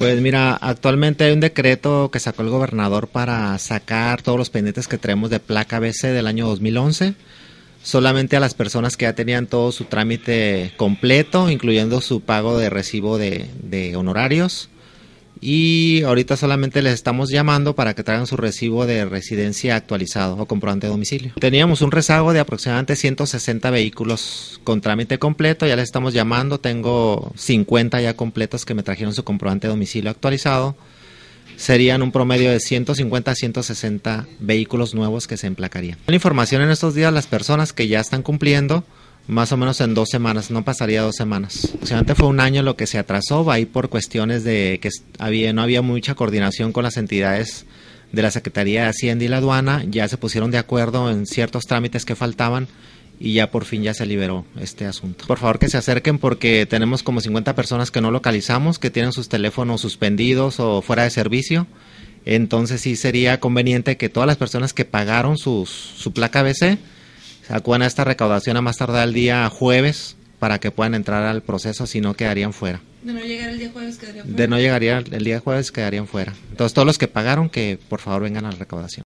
Pues mira, actualmente hay un decreto que sacó el gobernador para sacar todos los pendientes que traemos de placa BC del año 2011. Solamente a las personas que ya tenían todo su trámite completo, incluyendo su pago de recibo de, de honorarios y ahorita solamente les estamos llamando para que traigan su recibo de residencia actualizado o comprobante de domicilio. Teníamos un rezago de aproximadamente 160 vehículos con trámite completo, ya les estamos llamando, tengo 50 ya completos que me trajeron su comprobante de domicilio actualizado. Serían un promedio de 150 a 160 vehículos nuevos que se emplacarían. La información en estos días, las personas que ya están cumpliendo, más o menos en dos semanas, no pasaría dos semanas. O fue un año lo que se atrasó, va ahí por cuestiones de que no había mucha coordinación con las entidades de la Secretaría de Hacienda y la aduana, ya se pusieron de acuerdo en ciertos trámites que faltaban y ya por fin ya se liberó este asunto. Por favor que se acerquen porque tenemos como 50 personas que no localizamos, que tienen sus teléfonos suspendidos o fuera de servicio. Entonces sí sería conveniente que todas las personas que pagaron su placa BC acudan a esta recaudación a más tardar el día jueves para que puedan entrar al proceso, si no quedarían fuera. De no llegar el día jueves quedarían fuera. De no el día jueves quedarían fuera. Entonces todos los que pagaron que por favor vengan a la recaudación.